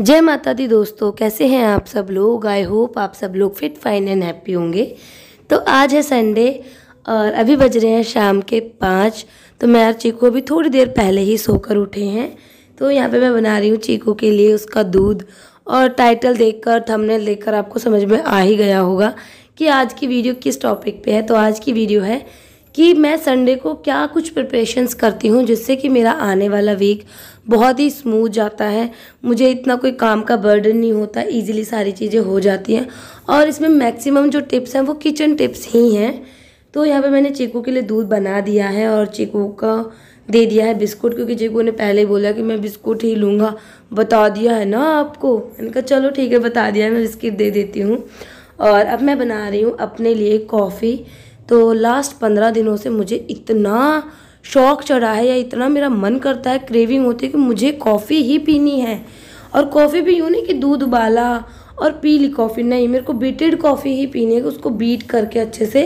जय माता दी दोस्तों कैसे हैं आप सब लोग आई होप आप सब लोग फिट फाइन एंड हैप्पी होंगे तो आज है संडे और अभी बज रहे हैं शाम के पाँच तो मैं और चीकू अभी थोड़ी देर पहले ही सोकर उठे हैं तो यहाँ पे मैं बना रही हूँ चीकू के लिए उसका दूध और टाइटल देखकर थंबनेल देखकर आपको समझ में आ ही गया होगा कि आज की वीडियो किस टॉपिक पर है तो आज की वीडियो है कि मैं संडे को क्या कुछ प्रिपरेशंस करती हूँ जिससे कि मेरा आने वाला वीक बहुत ही स्मूथ जाता है मुझे इतना कोई काम का बर्डन नहीं होता इजीली सारी चीज़ें हो जाती हैं और इसमें मैक्सिमम जो टिप्स हैं वो किचन टिप्स ही हैं तो यहाँ पे मैंने चीकू के लिए दूध बना दिया है और चीकू का दे दिया है बिस्कुट क्योंकि चीकू ने पहले ही बोला कि मैं बिस्कुट ही लूँगा बता दिया है ना आपको मैंने कहा चलो ठीक है बता दिया है मैं बिस्किट दे देती हूँ और अब मैं बना रही हूँ अपने लिए कॉफ़ी तो लास्ट पंद्रह दिनों से मुझे इतना शौक चढ़ा है या इतना मेरा मन करता है क्रेविंग होती है कि मुझे कॉफ़ी ही पीनी है और कॉफ़ी भी यूँ नहीं कि दूध उबाला और पी ली कॉफ़ी नहीं मेरे को बीटेड कॉफ़ी ही पीनी है उसको बीट करके अच्छे से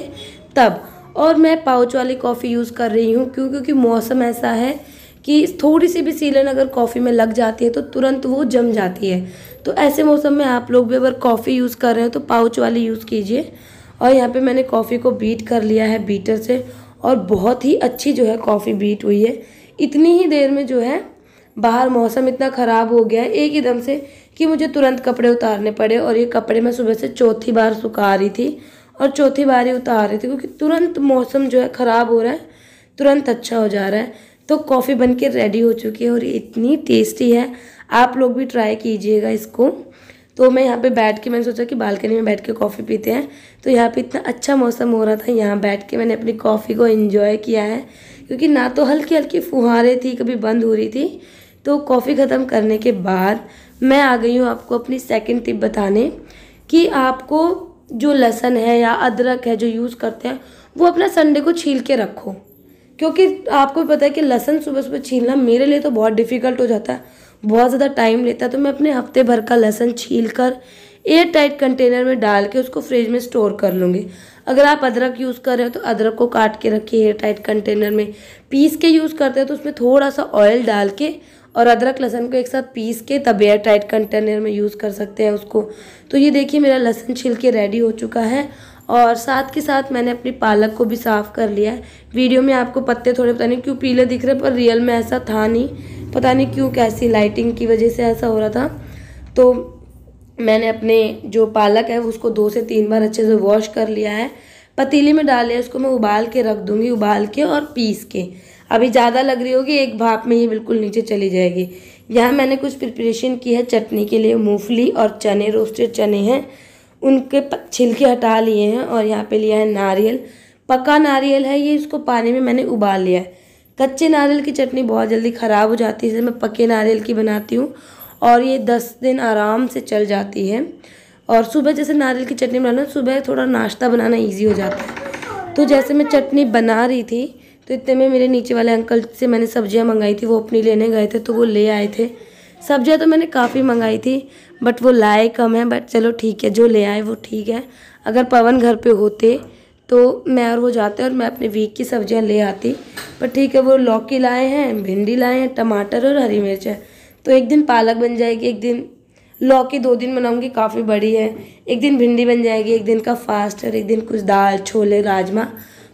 तब और मैं पाउच वाली कॉफ़ी यूज़ कर रही हूँ क्यों क्योंकि मौसम ऐसा है कि थोड़ी सी भी सीलन अगर कॉफ़ी में लग जाती है तो तुरंत वो जम जाती है तो ऐसे मौसम में आप लोग भी अगर कॉफ़ी यूज़ कर रहे हैं तो पाउच वाली यूज़ कीजिए और यहाँ पे मैंने कॉफ़ी को बीट कर लिया है बीटर से और बहुत ही अच्छी जो है कॉफ़ी बीट हुई है इतनी ही देर में जो है बाहर मौसम इतना ख़राब हो गया है एक ही दम से कि मुझे तुरंत कपड़े उतारने पड़े और ये कपड़े मैं सुबह से चौथी बार सुखा रही थी और चौथी बार ही उतार रही थी क्योंकि तुरंत मौसम जो है ख़राब हो रहा है तुरंत अच्छा हो जा रहा है तो कॉफ़ी बन के रेडी हो चुकी है और ये इतनी टेस्टी है आप लोग भी ट्राई कीजिएगा इसको तो मैं यहाँ पे बैठ के मैंने सोचा कि बालकनी में बैठ के कॉफ़ी पीते हैं तो यहाँ पे इतना अच्छा मौसम हो रहा था यहाँ बैठ के मैंने अपनी कॉफ़ी को इन्जॉय किया है क्योंकि ना तो हल्की हल्की फुहारें थी कभी बंद हो रही थी तो कॉफ़ी ख़त्म करने के बाद मैं आ गई हूँ आपको अपनी सेकेंड टिप बताने कि आपको जो लहसन है या अदरक है जो यूज़ करते हैं वो अपना संडे को छील के रखो क्योंकि आपको पता है कि लहसन सुबह सुबह छीलना मेरे लिए तो बहुत डिफ़िकल्ट हो जाता है बहुत ज़्यादा टाइम लेता है तो मैं अपने हफ्ते भर का लहसन छील कर एयर टाइट कंटेनर में डाल के उसको फ्रिज में स्टोर कर लूँगी अगर आप अदरक यूज़ कर रहे हो तो अदरक को काट के रखिए एयर टाइट कंटेनर में पीस के यूज़ करते हो तो उसमें थोड़ा सा ऑयल डाल के और अदरक लहसन को एक साथ पीस के तब एयर टाइट कंटेनर में यूज़ कर सकते हैं उसको तो ये देखिए मेरा लहसन छिल के रेडी हो चुका है और साथ के साथ मैंने अपनी पालक को भी साफ़ कर लिया है वीडियो में आपको पत्ते थोड़े पता नहीं क्यों पीले दिख रहे पर रियल में ऐसा था नहीं पता नहीं क्यों कैसी लाइटिंग की वजह से ऐसा हो रहा था तो मैंने अपने जो पालक है उसको दो से तीन बार अच्छे से वॉश कर लिया है पतीली में डाल लिया उसको मैं उबाल के रख दूँगी उबाल के और पीस के अभी ज़्यादा लग रही होगी एक भाप में ये बिल्कुल नीचे चली जाएगी यहाँ मैंने कुछ प्रिपरेशन की है चटनी के लिए मूंगफली और चने रोस्टेड चने हैं उनके छिलके हटा लिए हैं और यहाँ पे लिया है नारियल पका नारियल है ये इसको पानी में मैंने उबाल लिया है कच्चे नारियल की चटनी बहुत जल्दी ख़राब हो जाती है इसलिए मैं पके नारियल की बनाती हूँ और ये दस दिन आराम से चल जाती है और सुबह जैसे नारियल की चटनी बनाना सुबह थोड़ा नाश्ता बनाना ईजी हो जाता है तो जैसे मैं चटनी बना रही थी तो इतने में मेरे नीचे वाले अंकल से मैंने सब्ज़ियाँ मंगाई थी वो अपनी लेने गए थे तो वो ले आए थे सब्ज़ियाँ तो मैंने काफ़ी मंगाई थी बट वो लाए कम है बट चलो ठीक है जो ले आए वो ठीक है अगर पवन घर पे होते तो मैं और वो जाते और मैं अपने वीक की सब्जियाँ ले आती पर ठीक है वो लौकी लाए हैं भिंडी लाए हैं टमाटर और हरी मिर्च है तो एक दिन पालक बन जाएगी एक दिन लौकी दो दिन बनाऊँगी काफ़ी बड़ी है एक दिन भिंडी बन जाएगी एक दिन का फास्ट और एक दिन कुछ दाल छोले राजमा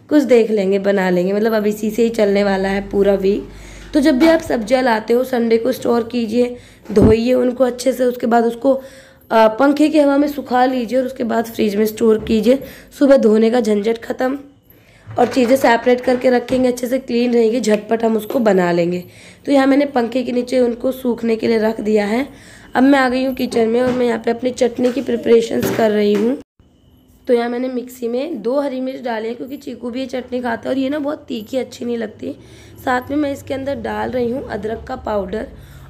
कुछ देख लेंगे बना लेंगे मतलब अब इसी से ही चलने वाला है पूरा वीक तो जब भी आप सब्जियाँ लाते हो संडे को स्टोर कीजिए धोइए उनको अच्छे से उसके बाद उसको पंखे की हवा में सुखा लीजिए और उसके बाद फ्रिज में स्टोर कीजिए सुबह धोने का झंझट ख़त्म और चीज़ें सेपरेट करके रखेंगे अच्छे से क्लीन रहेगी झटपट हम उसको बना लेंगे तो यहाँ मैंने पंखे के नीचे उनको सूखने के लिए रख दिया है अब मैं आ गई हूँ किचन में और मैं यहाँ पे अपनी चटनी की प्रिपरेशंस कर रही हूँ तो यहाँ मैंने मिक्सी में दो हरी मिर्च डाले हैं क्योंकि चीकू भी ये चटनी खाता है और ये ना बहुत तीखी अच्छी नहीं लगती साथ में मैं इसके अंदर डाल रही हूँ अदरक का पाउडर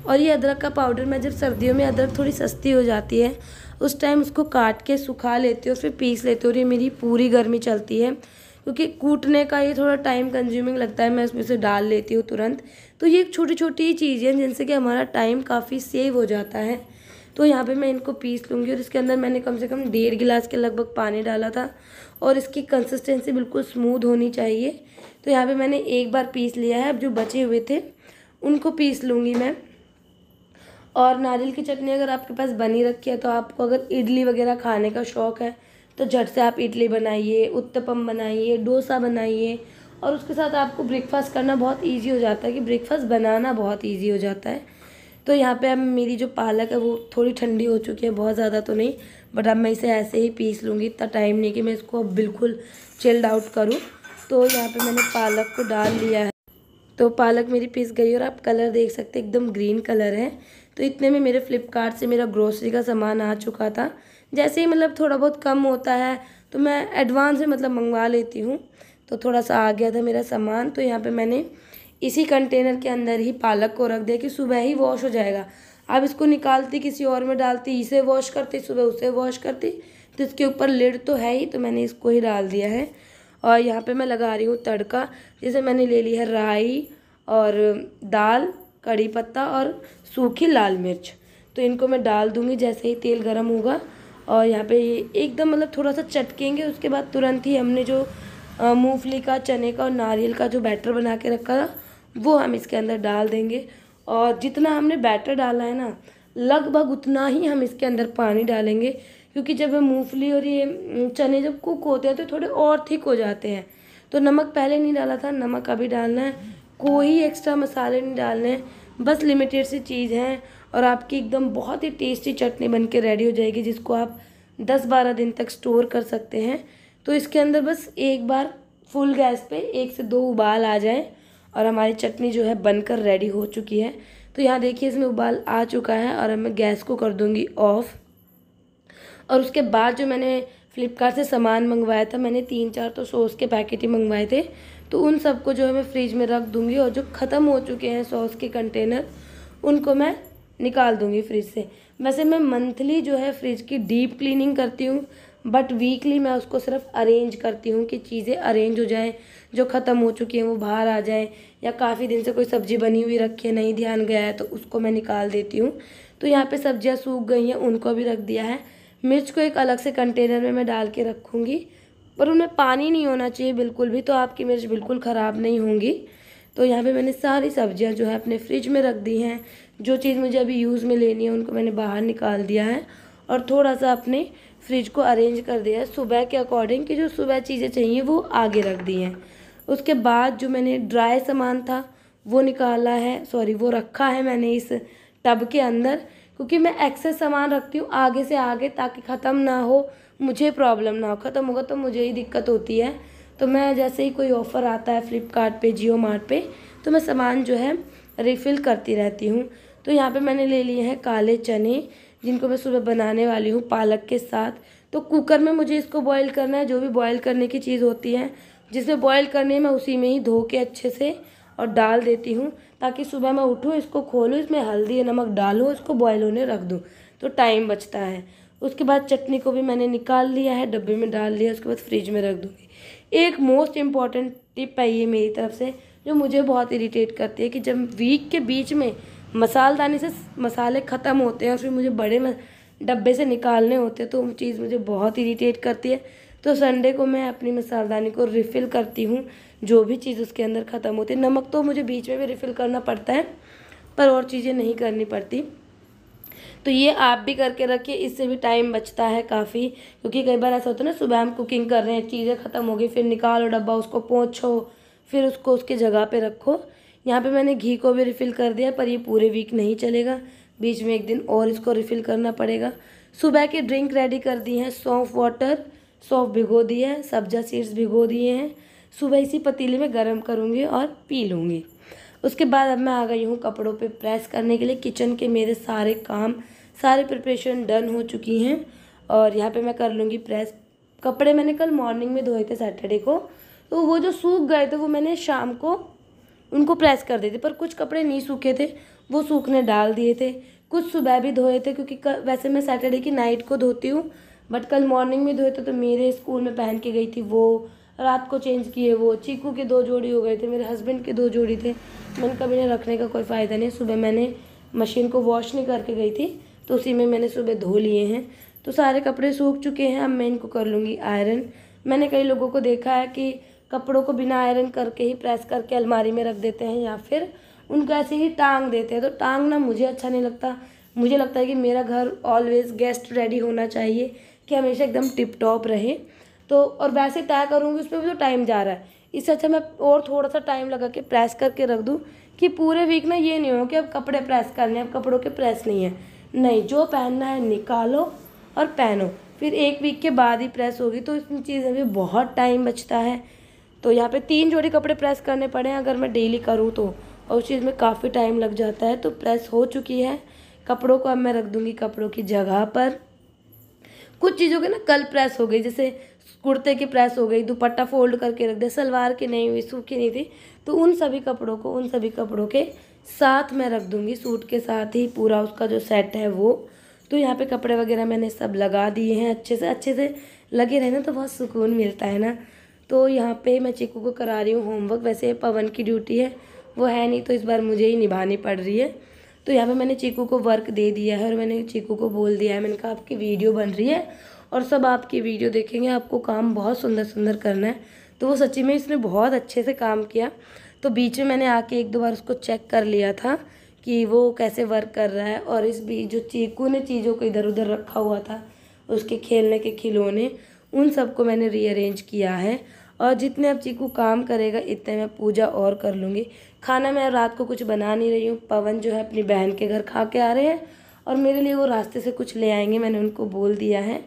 और ये अदरक का पाउडर मैं जब सर्दियों में अदरक थोड़ी सस्ती हो जाती है उस टाइम उसको काट के सुखा लेती हूँ फिर पीस लेती हूँ और ये मेरी पूरी गर्मी चलती है क्योंकि कूटने का ये थोड़ा टाइम कंज्यूमिंग लगता है मैं उसमें से डाल लेती हूँ तुरंत तो ये एक छोटी छोटी चीज़ें जिनसे कि हमारा टाइम काफ़ी सेव हो जाता है तो यहाँ पे मैं इनको पीस लूँगी और इसके अंदर मैंने कम से कम डेढ़ गिलास के लगभग पानी डाला था और इसकी कंसिस्टेंसी बिल्कुल स्मूथ होनी चाहिए तो यहाँ पे मैंने एक बार पीस लिया है अब जो बचे हुए थे उनको पीस लूँगी मैं और नारियल की चटनी अगर आपके पास बनी रखी है तो आपको अगर इडली वगैरह खाने का शौक़ है तो झट से आप इडली बनाइए उत्तपम बनाइए डोसा बनाइए और उसके साथ आपको ब्रेकफास्ट करना बहुत इजी हो जाता है कि ब्रेकफास्ट बनाना बहुत इजी हो जाता है तो यहाँ पे अब मेरी जो पालक है वो थोड़ी ठंडी हो चुकी है बहुत ज़्यादा तो नहीं बट अब मैं इसे ऐसे ही पीस लूँगी इतना टाइम नहीं कि मैं इसको अब बिल्कुल चिल्ड आउट करूँ तो यहाँ पे मैंने पालक को डाल लिया है तो पालक मेरी पीस गई और आप कलर देख सकते एकदम ग्रीन कलर है तो इतने में मेरे फ्लिपकार्ट से मेरा ग्रोसरी का सामान आ चुका था जैसे ही मतलब थोड़ा बहुत कम होता है तो मैं एडवांस में मतलब मंगवा लेती हूँ तो थोड़ा सा आ गया था मेरा सामान तो यहाँ पर मैंने इसी कंटेनर के अंदर ही पालक को रख दे कि सुबह ही वॉश हो जाएगा अब इसको निकालती किसी और में डालती इसे वॉश करती सुबह उसे वॉश करती तो इसके ऊपर लिड तो है ही तो मैंने इसको ही डाल दिया है और यहाँ पे मैं लगा रही हूँ तड़का जैसे मैंने ले ली है राई और दाल कड़ी पत्ता और सूखी लाल मिर्च तो इनको मैं डाल दूँगी जैसे ही तेल गर्म होगा और यहाँ पर एकदम मतलब थोड़ा सा चटकेंगे उसके बाद तुरंत ही हमने जो मूंगफली का चने का और नारियल का जो बैटर बना के रखा था वो हम इसके अंदर डाल देंगे और जितना हमने बैटर डाला है ना लगभग उतना ही हम इसके अंदर पानी डालेंगे क्योंकि जब मूंगफली और ये हम्म, चने जब कुक होते हैं तो थोड़े और थिक हो जाते हैं तो नमक पहले नहीं डाला था नमक अभी डालना है कोई एक्स्ट्रा मसाले नहीं डालने हैं बस लिमिटेड सी चीज़ है और आपकी एकदम बहुत ही टेस्टी चटनी बन के रेडी हो जाएगी जिसको आप दस बारह दिन तक स्टोर कर सकते हैं तो इसके अंदर बस एक बार फुल गैस पे एक से दो उबाल आ जाए और हमारी चटनी जो है बनकर रेडी हो चुकी है तो यहाँ देखिए इसमें उबाल आ चुका है और मैं गैस को कर दूँगी ऑफ़ और उसके बाद जो मैंने फ़्लिपकार्ट से सामान मंगवाया था मैंने तीन चार तो सॉस के पैकेट ही मंगवाए थे तो उन सबको जो है मैं फ्रिज में रख दूँगी और जो ख़त्म हो चुके हैं सॉस के कंटेनर उनको मैं निकाल दूँगी फ्रिज से वैसे मैं मंथली जो है फ्रिज की डीप क्लीनिंग करती हूँ बट वीकली मैं उसको सिर्फ अरेंज करती हूँ कि चीज़ें अरेंज हो जाएं जो ख़त्म हो चुकी हैं वो बाहर आ जाएं या काफ़ी दिन से कोई सब्ज़ी बनी हुई रखी है नहीं ध्यान गया है तो उसको मैं निकाल देती हूँ तो यहाँ पे सब्जियाँ सूख गई हैं उनको भी रख दिया है मिर्च को एक अलग से कंटेनर में मैं डाल के रखूँगी पर उनमें पानी नहीं होना चाहिए बिल्कुल भी तो आपकी मिर्च बिल्कुल ख़राब नहीं होंगी तो यहाँ पे मैंने सारी सब्जियाँ जो है अपने फ्रिज में रख दी हैं जो चीज़ मुझे अभी यूज़ में लेनी है उनको मैंने बाहर निकाल दिया है और थोड़ा सा अपने फ्रिज को अरेंज कर दिया है सुबह के अकॉर्डिंग कि जो सुबह चीज़ें चाहिए वो आगे रख दी हैं उसके बाद जो मैंने ड्राई सामान था वो निकाला है सॉरी वो रखा है मैंने इस टब के अंदर क्योंकि मैं एक्सेस सामान रखती हूँ आगे से आगे ताकि ख़त्म ना हो मुझे प्रॉब्लम ना हो ख़त्म होगा तो मुझे ही दिक्कत होती है तो मैं जैसे ही कोई ऑफ़र आता है फ्लिपकार्ट जियो मार्ट पे तो मैं सामान जो है रिफ़िल करती रहती हूँ तो यहाँ पे मैंने ले लिए हैं काले चने जिनको मैं सुबह बनाने वाली हूँ पालक के साथ तो कुकर में मुझे इसको बॉईल करना है जो भी बॉईल करने की चीज़ होती है जिसे बॉईल करनी है मैं उसी में ही धो के अच्छे से और डाल देती हूँ ताकि सुबह मैं उठूँ इसको खोलूँ इसमें हल्दी नमक डालूँ इसको बॉयल होने रख दूँ तो टाइम बचता है उसके बाद चटनी को भी मैंने निकाल लिया है डब्बे में डाल लिया उसके बाद फ्रिज में रख दूँगी एक मोस्ट इम्पॉर्टेंट टिप है ये मेरी तरफ से जो मुझे बहुत इरीटेट करती है कि जब वीक के बीच में मसालदानी से मसाले ख़त्म होते हैं और फिर मुझे बड़े डब्बे से निकालने होते हैं तो वो चीज़ मुझे बहुत इरीटेट करती है तो संडे को मैं अपनी मसालदानी को रिफ़िल करती हूँ जो भी चीज़ उसके अंदर ख़त्म होती है नमक तो मुझे बीच में भी रिफ़िल करना पड़ता है पर और चीज़ें नहीं करनी पड़ती तो ये आप भी करके रखिए इससे भी टाइम बचता है काफ़ी क्योंकि कई बार ऐसा होता है ना सुबह हम कुकिंग कर रहे हैं चीज़ें ख़त्म हो गई फिर निकालो डब्बा उसको पहुँचो फिर उसको उसके जगह पे रखो यहाँ पे मैंने घी को भी रिफ़िल कर दिया पर ये पूरे वीक नहीं चलेगा बीच में एक दिन और इसको रिफ़िल करना पड़ेगा सुबह के ड्रिंक रेडी कर दिए हैं सौंफ वाटर सौंफ भिगो दिए है सब्जा सीड्स भिगो दिए हैं सुबह इसी पतीले में गर्म करूँगी और पी लूँगी उसके बाद अब मैं आ गई हूँ कपड़ों पर प्रेस करने के लिए किचन के मेरे सारे काम सारे प्रिपरेशन डन हो चुकी हैं और यहाँ पर मैं कर लूँगी प्रेस कपड़े मैंने कल मॉर्निंग में धोए थे सैटरडे को तो वो जो सूख गए थे वो मैंने शाम को उनको प्रेस कर देते पर कुछ कपड़े नहीं सूखे थे वो सूखने डाल दिए थे कुछ सुबह भी धोए थे क्योंकि वैसे मैं सैटरडे की नाइट को धोती हूँ बट कल मॉर्निंग में धोए थे तो मेरे स्कूल में पहन के गई थी वो रात को चेंज किए वो चीकू के दो जोड़ी हो गए थे मेरे हस्बैंड के दो जोड़ी थे मैंने कभी नहीं रखने का कोई फ़ायदा नहीं सुबह मैंने मशीन को वॉश नहीं करके गई थी तो उसी में मैंने सुबह धो लिए हैं तो सारे कपड़े सूख चुके हैं अब मैं इनको कर लूँगी आयरन मैंने कई लोगों को देखा है कि कपड़ों को बिना आयरन करके ही प्रेस करके अलमारी में रख देते हैं या फिर उनको ऐसे ही टांग देते हैं तो टांगना मुझे अच्छा नहीं लगता मुझे लगता है कि मेरा घर ऑलवेज गेस्ट रेडी होना चाहिए कि हमेशा एकदम टिप टॉप रहे तो और वैसे तय करूँगी उसमें भी तो टाइम जा रहा है इससे अच्छा मैं और थोड़ा सा टाइम लगा के प्रेस करके रख दूँ कि पूरे वीक में ये नहीं हो कि अब कपड़े प्रेस करने अब कपड़ों के प्रेस नहीं है नहीं जो पहनना है निकालो और पहनो फिर एक वीक के बाद ही प्रेस होगी तो इन चीज़ें भी बहुत टाइम बचता है तो यहाँ पे तीन जोड़ी कपड़े प्रेस करने पड़े हैं अगर मैं डेली करूँ तो और उस चीज़ में काफ़ी टाइम लग जाता है तो प्रेस हो चुकी है कपड़ों को अब मैं रख दूँगी कपड़ों की जगह पर कुछ चीज़ों के ना कल प्रेस हो गई जैसे कुर्ते की प्रेस हो गई दुपट्टा फोल्ड करके रख दिया सलवार की नहीं हुई सूखी नहीं थी तो उन सभी कपड़ों को उन सभी कपड़ों के साथ मैं रख दूँगी सूट के साथ ही पूरा उसका जो सेट है वो तो यहाँ पे कपड़े वगैरह मैंने सब लगा दिए हैं अच्छे से अच्छे से लगे रहे ना तो बहुत सुकून मिलता है ना तो यहाँ पे मैं चिकू को करा रही हूँ होमवर्क वैसे पवन की ड्यूटी है वो है नहीं तो इस बार मुझे ही निभानी पड़ रही है तो यहाँ पे मैंने चीकू को वर्क दे दिया है और मैंने चीकू को बोल दिया है मैंने कहा आपकी वीडियो बन रही है और सब आपकी वीडियो देखेंगे आपको काम बहुत सुंदर सुंदर करना है तो वो सच्ची में इसने बहुत अच्छे से काम किया तो बीच में मैंने आके एक दो बार उसको चेक कर लिया था कि वो कैसे वर्क कर रहा है और इस बीच जो चीकू ने चीज़ों को इधर उधर रखा हुआ था उसके खेलने के खिलौने उन सबको मैंने रीअरेंज किया है और जितने अब चीकू काम करेगा इतने मैं पूजा और कर लूँगी खाना मैं रात को कुछ बना नहीं रही हूँ पवन जो है अपनी बहन के घर खा के आ रहे हैं और मेरे लिए वो रास्ते से कुछ ले आएंगे मैंने उनको बोल दिया है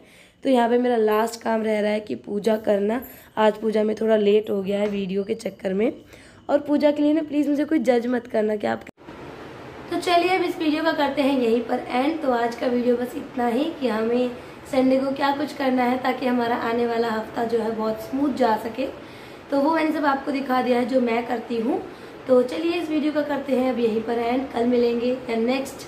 तो यहाँ पे मेरा लास्ट काम रह रहा है कि पूजा करना आज पूजा में थोड़ा लेट हो गया है वीडियो के चक्कर में और पूजा के लिए ना प्लीज़ मुझे कोई जज मत करना कि आप तो चलिए अब इस वीडियो का करते हैं यहीं पर एंड तो आज का वीडियो बस इतना ही कि हमें संडे को क्या कुछ करना है ताकि हमारा आने वाला हफ्ता जो है बहुत स्मूथ जा सके तो वो मैंने सब आपको दिखा दिया है जो मैं करती हूँ तो चलिए इस वीडियो का करते हैं अब यहीं पर एंड कल मिलेंगे या नेक्स्ट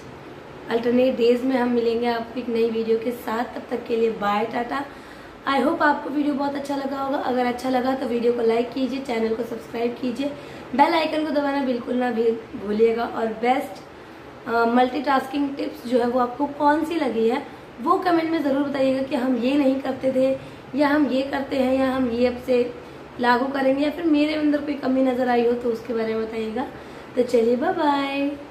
अल्टरनेट डेज में हम मिलेंगे आपको एक नई वीडियो के साथ तब तक के लिए बाय टाटा आई होप आपको वीडियो बहुत अच्छा लगा होगा अगर अच्छा लगा तो वीडियो को लाइक कीजिए चैनल को सब्सक्राइब कीजिए बेल आइकन को दबाना बिल्कुल ना भूलिएगा और बेस्ट मल्टीटास्किंग टिप्स जो है वो आपको कौन सी लगी है वो कमेंट में ज़रूर बताइएगा कि हम ये नहीं करते थे या हम ये करते हैं या हम ये अब से लागू करेंगे या फिर मेरे अंदर कोई कमी नज़र आई हो तो उसके बारे में बताइएगा तो चलिए बाय बाय